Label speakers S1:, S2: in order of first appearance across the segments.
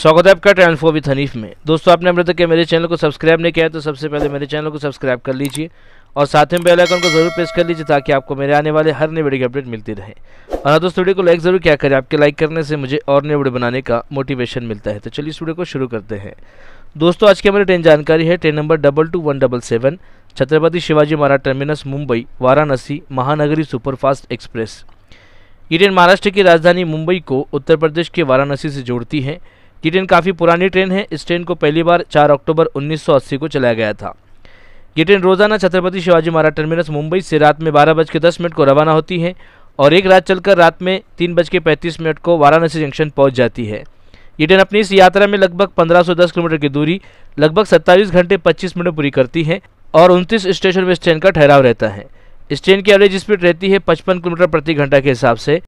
S1: स्वागत है आपका ट्रांसफो विथ हनीफ में दोस्तों आपने अभी तक के मेरे चैनल को सब्सक्राइब नहीं किया है तो सबसे पहले मेरे चैनल को सब्सक्राइब कर लीजिए और साथ में बेल आइकन को जरूर प्रेस कर लीजिए ताकि आपको मेरे आने वाले हर नई वीडियो की अपडेट मिलती रहे और हाँ दोस्तों वीडियो को लाइक जरूर क्या करें आपके लाइक करने से मुझे और नई वीडियो बनाने का मोटिवेशन मिलता है तो चलिए इस वीडियो को शुरू करते हैं दोस्तों आज की हमारी ट्रेन जानकारी है train number double two one double seven Chhatrapati Shivaji Maharaj terminus Mumbai Varanasi Mahanagari superfast express ये ट्रेन महाराष्ट्र की राजधानी मुंबई को उत्तर प्रदेश के वाराणसी से जोड़ती है ये ट्रेन काफ़ी पुरानी ट्रेन है इस ट्रेन को पहली बार 4 अक्टूबर 1980 को चलाया गया था ये ट्रेन रोजाना छत्रपति शिवाजी महाराज टर्मिनस मुंबई से रात में बारह बज के दस मिनट को रवाना होती है और एक रात चलकर रात में तीन बज के पैंतीस मिनट को वाराणसी जंक्शन पहुँच जाती है ये ट्रेन अपनी इस यात्रा में लगभग 1510 किलोमीटर की दूरी लगभग 27 घंटे 25 मिनट पूरी करती है और 29 स्टेशन में इस ट्रेन का ठहराव रहता है इस ट्रेन की एवरेज स्पीड रहती है 55 किलोमीटर प्रति घंटा के हिसाब से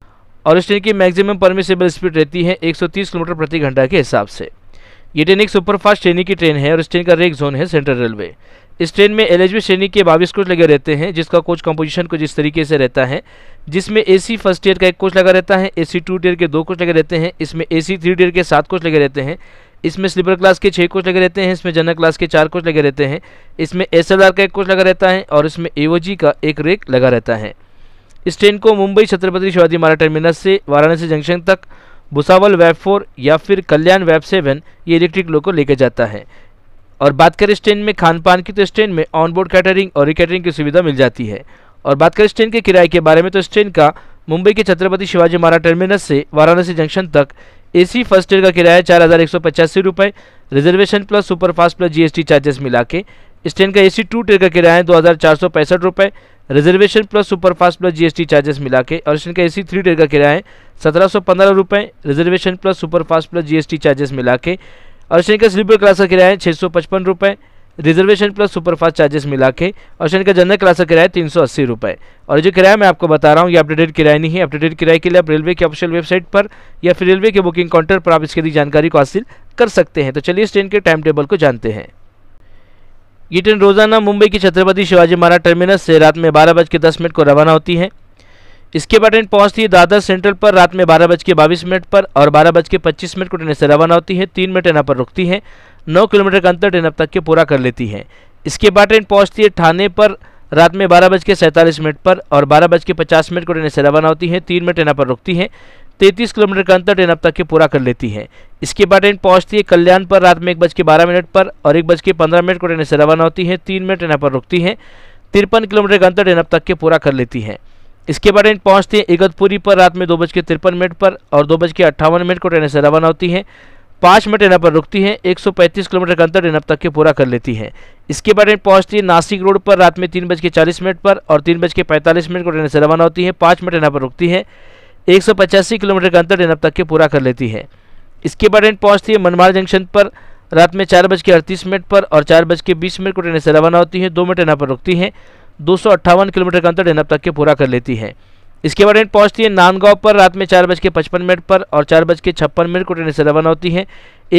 S1: और इस ट्रेन की मैक्सिमम परमिसेबल स्पीड रहती है 130 किलोमीटर प्रति घंटा के हिसाब से ये ट्रेन एक सुपरफास्ट श्रेणी की ट्रेन है और इस ट्रेन का रेक जोन है सेंट्रल रेलवे इस ट्रेन में एल श्रेणी के बाईस कोच लगे रहते हैं जिसका कोच कंपोजिशन कुछ इस तरीके से रहता है जिसमें ए सी फर्स्ट ईयर का एक कोच लगा रहता है ए सी टू टीयर के दो कोच लगे रहते हैं इसमें ए सी थ्री टीयर के सात कोच लगे रहते हैं इसमें स्लीपर क्लास के छः कोच लगे रहते हैं इसमें जनरल क्लास के चार कोच लगे रहते हैं इसमें एस एल आर का एक कोच लगा रहता है और इसमें ए जी का एक रेक लगा रहता है इस ट्रेन को मुंबई छत्रपति शिवाजी महाराज टर्मिनस से वाराणसी जंक्शन तक भुसावल वेब फोर या फिर कल्याण वेब सेवन ये इलेक्ट्रिक लो को लेकर जाता है और बात करें इस ट्रेन में खान पान की तो इस ट्रेन में ऑनबोर्ड कैटरिंग और रिकेटरिंग की सुविधा मिल जाती है और बात करें इस ट्रेन के किराए के बारे में तो इस ट्रेन का मुंबई के छत्रपति शिवाजी महाराज टर्मिनस से वाराणसी जंक्शन तक एसी फर्स्ट ईयर का किराया चार हज़ार एक सौ पचासी reservation plus superfast plus GST charges मिला के इस ट्रेन का एसी टू ट्रेन का किराया है दो हज़ार चार सौ पैंसठ रुपये reservation plus superfast plus GST charges मिला के और इस ट्रेन का थ्री ट्रेन का किराया है सत्रह सौ पंद्रह रुपये reservation plus superfast plus GST charges मिला के और इस ट्रेन का स्लीपर क्लास का किराया है छः सौ पचपन रुपये रिजर्वेशन प्लस सुपरफास्ट चार्जेस मिला के और ट्रेन का जनरल क्लास का किराया तीन सौ अस्सी रुपये और जो किराया मैं आपको बता रहा हूँ ये अपडेटेड किराया नहीं है अपडेटेड किराए के लिए आप रेलवे की ऑफिशियल वेबसाइट पर या फिर रेलवे के बुकिंग काउंटर पर आप इसके लिए जानकारी को हासिल कर सकते हैं तो चलिए इस ट्रेन के टाइम टेबल को जानते हैं ये ट्रेन रोजाना मुंबई के छत्रपति शिवाजी महाराज टर्मिनस से रात में बारह बज के दस मिनट को रवाना होती है इसके बाद ट्रेन पहुंचती है दादर सेंट्रल पर रात में बारह बज के बाईस मिनट पर और बारह बज के पच्चीस मिनट को ट्रेन से रवाना होती है तीन मिनट यहाँ पर रुकती है नौ किलोमीटर का अंतर ट्रेन अब तक के पूरा कर लेती है इसके बाद ट्रेन पहुँचती है थाने पर रात में बारह बज के सैंतालीस मिनट पर और बारह बज के पचास मिनट को ट्रेन से रवाना होती है तीन मिनट यहाँ पर रुकती है तैंतीस किलोमीटर का अंतर ट्रेन अब तक के पूरा कर लेती है इसके बाद ट्रेन पहुंचती है कल्याण पर रात में एक बज के बारह मिनट पर और एक बज के पंद्रह मिनट को ट्रेन से रवाना होती है तीन मिनट ट्रेन पर रुकती है तिरपन किलोमीटर का अंतर ट्रेन अब तक के पूरा कर लेती है इसके बाद ट्रेन पहुंचती है इगतपुरी पर रात में दो बज के तिरपन मिनट पर और दो बज के अट्ठावन मिनट को ट्रेन से रवाना होती है पाँच मिनट यहाँ पर रुकती है एक किलोमीटर का अंतर ट्रेन अब तक के पूरा कर लेती है इसके बाद ट्रेन पहुंचती है नासिक रोड पर रात में तीन बज के चालीस मिनट पर और तीन बज के पैंतालीस मिनट को ट्रेन से रवाना होती है पाँच मिनट यहाँ पर रुकती है एक किलोमीटर का अंतर डेनब तक के पूरा कर लेती है इसके बाद ट्रेन पहुँचती है मनमाड़ जंक्शन पर रात में चार बज के अड़तीस मिनट पर और चार बज के बीस मिनट को ट्रेनें से रवाना होती हैं दो मिनट यहाँ पर रुकती हैं दो सौ अट्ठावन किलोमीटर का अंतर डेनब तक के पूरा कर लेती है इसके बाद ट्रेन पहुँचती है नानगांव पर रात में चार बज के पचपन मिनट पर और चार बज के छप्पन मिनट को ट्रेनें से रवाना होती हैं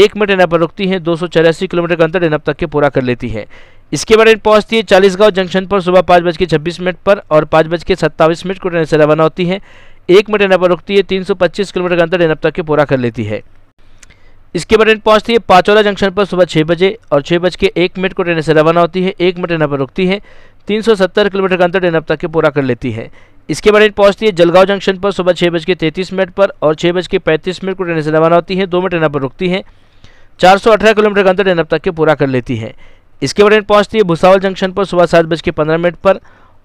S1: एक मिनट यहाँ पर रुकती हैं दो सौ चौरासी किलोमीटर का अंतर डेनब तक के पूरा कर लेती है इसके बाद ट्रेन पहुँचती है चालीसगांव जंक्शन पर सुबह पाँच बज के छब्बीस मिनट पर और पाँच बज के सत्ताईस मिनट को ट्रेन से रवाना होती है एक मिनट यहाँ पर रुकती है 325 किलोमीटर का अंतर एनअप तक के पूरा कर लेती है इसके बाद ट्रेन पहुंचती है पाचौला जंक्शन पर सुबह छः बजे और छः बज के एक मिनट को ट्रेन से रवाना होती है एक मिनट यहाँ पर रुकती है 370 किलोमीटर का अंतर अब तक के पूरा कर लेती है इसके बाद ट्रेन पहुंचती है जलगांव जंक्शन पर सुबह छः बज के तैंतीस मिनट पर और छः बज के पैंतीस मिनट को ट्रेन से रवाना होती है दो मिनट यहाँ पर रुकती है चार किलोमीटर का अंतर अब तक के पूरा कर लेती है इसके बाद ट्रेन पहुंचती है भुसावल जंक्शन पर सुबह सात बज के पंद्रह मिनट पर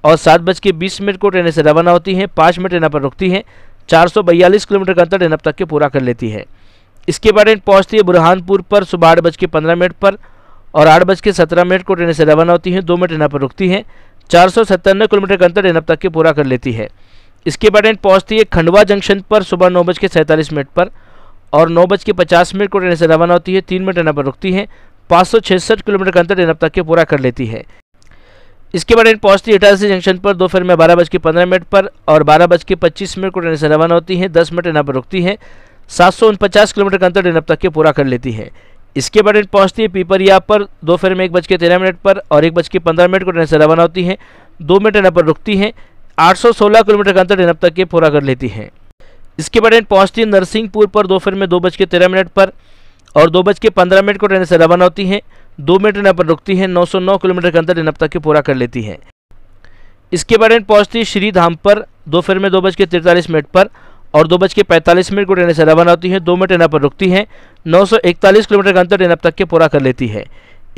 S1: और सात बज के बीस मिनट को ट्रेनें से रवाना होती हैं पाँच मिनट यहाँ पर रुकती हैं चार सौ बयालीस किलोमीटर का अंतर ट्रेन अब तक के पूरा कर लेती है इसके बाद ट्रेन पहुँचती है बुरहानपुर पर सुबह आठ बज के पंद्रह मिनट पर और आठ बज के सत्रह मिनट को ट्रेनें से रवाना होती हैं दो मिनट यहाँ पर रुकती हैं चार सौ सत्तानवे किलोमीटर का अंतर ट्रेन अब तक के पूरा कर लेती है इसके बाद ट्रेन पहुँचती है खंडवा जंक्शन पर सुबह नौ बज के सैंतालीस मिनट पर और नौ बज के पचास मिनट को ट्रेन से रवाना होती है तीन मिनट ट्रेन पर रुकती है पाँच सौ छियासठ किलोमीटर का अंतर ट्रेन अब तक के पूरा कर लेती है इसके बाद ट्रेन पहुंचती है इटारसी जंक्शन पर दोपहर में बारह बज के पंद्रह मिनट पर और बारह बज के पच्चीस मिनट को ट्रेन से रवाना होती है दस मिनट यहाँ पर रुकती है सात सौ उनपचास किलोमीटर का अंतर ट्रेन अब तक के पूरा कर लेती है इसके बाद ट्रेन पहुंचती है पीपरिया पर दोपहर में एक बज के तेरह मिनट पर और एक बज के पंद्रह मिनट को ट्रेन से रवाना होती है दो मिनट यहाँ पर रुकती है आठ सौ सोलह किलोमीटर का अंतर ट्रेन अब तक के पूरा कर लेती है इसके बाद ट्रेन पहुँचती है नरसिंहपुर पर दोपहर में दो बज के तेरह मिनट पर और दो बज के पंद्रह मिनट को ट्रेन से रवाना होती है दो मिनट रन पर रुकती है 909 किलोमीटर के अंदर रन तक के पूरा कर लेती है इसके बाद ट्रेन पहुंचती है श्री धाम पर दोपहर में दो बज के तिरतालीस मिनट पर और दो बज के पैंतालीस मिनट को ट्रेन से रवाना होती है दो मिनट रन पर रुकती है इकतालीस किलोमीटर का अंतर रन तक के पूरा कर लेती है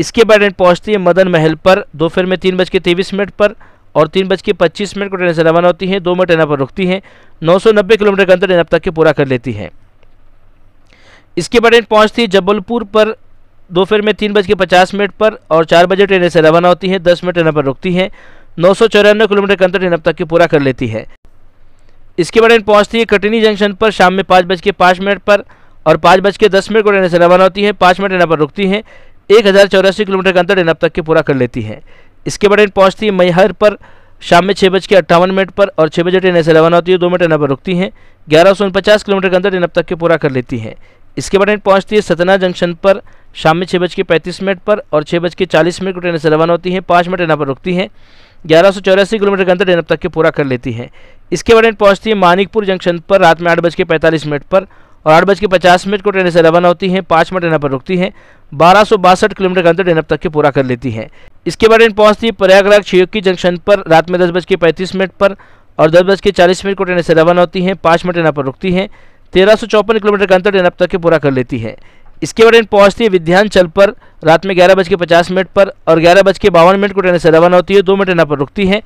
S1: इसके बाद ट्रेन पहुंचती है मदन महल पर दोपहर में तीन बज के तेईस मिनट पर और तीन बज के पच्चीस मिनट को ट्रेन से रवाना होती है दो मिनट रन पर रुकती है नब्बे किलोमीटर के अंदर रन तक के पूरा कर लेती है इसके बाद ट्रेन पहुंचती है जबलपुर पर दोपहर में तीन बज के पचास मिनट पर और चार बजे ट्रेनें से रवाना होती हैं दस मिनट ट्रेनों पर रुकती हैं नौ सौ चौरानवे किलोमीटर के अंतर ट्रेन अब तक की पूरा कर लेती है इसके बाद ट्रेन पहुँचती है कटनी जंक्शन पर शाम में पाँच बज के पाँच मिनट पर और पाँच बज के दस मिनट को ट्रेन से रवाना होती है पाँच मिनट ट्रेन पर रुकती हैं एक हज़ार चौरासी किलोमीटर का अंतर ट्रेन अब तक की पूरा कर लेती है इसके बाद ट्रेन पहुँचती है मैहर पर शाम में छः बज के अट्ठावन मिनट पर और छः बजे ट्रेन ऐसे रवाना होती है दो मिनट ट्रेन पर रुकती हैं ग्यारह सौ उनपचास किलोमीटर के अंदर ट्रेन अब तक के पूरा कर लेती है इसके बाद ट्रेन पहुंचती है सतना जंक्शन पर शाम में छः बज के पैंतीस मिनट पर और छः बज के चालीस मिनट को ट्रेन से रवाना होती है पाँच मिनट यहाँ पर रुकती है ग्यारह सौ चौरासी किलोमीटर के अंदर ट्रेन अब तक के पूरा कर लेती है इसके बाद ट्रेन पहुँचती है मानिकपुर जंक्शन पर रात में आठ बज के पैंतालीस मिनट पर और आठ बज के पचास मिनट को ट्रेन से रवाना होती है पाँच मिनट यहाँ पर रुकती है बारह सौ बासठ किलोमीटर के अंदर ट्रेन अब तक के पूरा कर लेती है इसके बाद ट्रेन पहुँचती है प्रयागराज छियोकी जंक्शन पर रात में दस बज के पैंतीस मिनट पर और दस बज के चालीस मिनट को ट्रेन से रवाना होती है पाँच मिनट यहाँ पर रुकती है तेरह किलोमीटर का अंतर अब तक के पूरा कर लेती है इसके बाद ट्रेन पहुंचती है विध्यांचल पर रात में ग्यारह बज के पचास मिनट पर और ग्यारह बज के बावन मिनट को ट्रेन से रवाना होती है दो मिनट ट्रेन पर रुकती है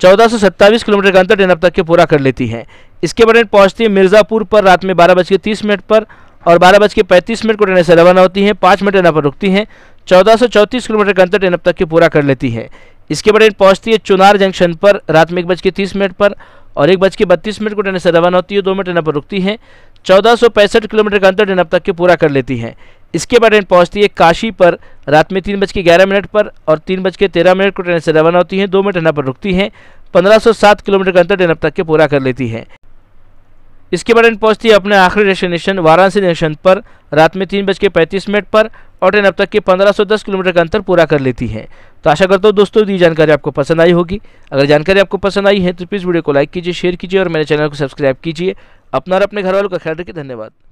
S1: चौदह किलोमीटर का अंतर ट्रेन अब तक के पूरा कर लेती है इसके बाद ट्रेन पहुंचती है मिर्ज़ापुर पर रात में बारह बज के तीस मिनट पर और बारह बज के पैंतीस मिनट को ट्रेन से रवाना होती है पाँच मिनट ट्रेन पर रुकती है चौदह किलोमीटर का अंतर ट्रेन अब तक के पूरा कर लेती है इसके बाद ट्रेन पहुंचती है चुनार जंक्शन पर रात में एक बज के तीस मिनट पर और एक बज के बत्तीस मिनट को ट्रेन से रवाना होती है दो मिनट ट्रेन पर रुकती है चौदह किलोमीटर का अंतर ट्रेन अब तक के पूरा कर लेती है इसके बाद ट्रेन पहुंचती है काशी पर रात में तीन बज के ग्यारह मिनट पर और तीन बज के तेरह मिनट को ट्रेन से रवाना होती है दो मिनट ट्रेन पर रुकती है सात किलोमीटर का अंतर ट्रेन अब तक के पूरा कर लेती है इसके बाद ट्रेन पहुंचती है अपने आखिरी डेस्टिनेशन वाराणसी जंक्शन पर रात में तीन बज के पैंतीस मिनट पर और ट्रेन अब तक के 1510 किलोमीटर का अंतर पूरा कर लेती है तो आशा करता हूँ दोस्तों दी जानकारी आपको पसंद आई होगी अगर जानकारी आपको पसंद आई है तो प्लीज़ वीडियो को लाइक कीजिए शेयर कीजिए और मेरे चैनल को सब्सक्राइब कीजिए अपना और अपने घर वालों का ख्याल रखिए धन्यवाद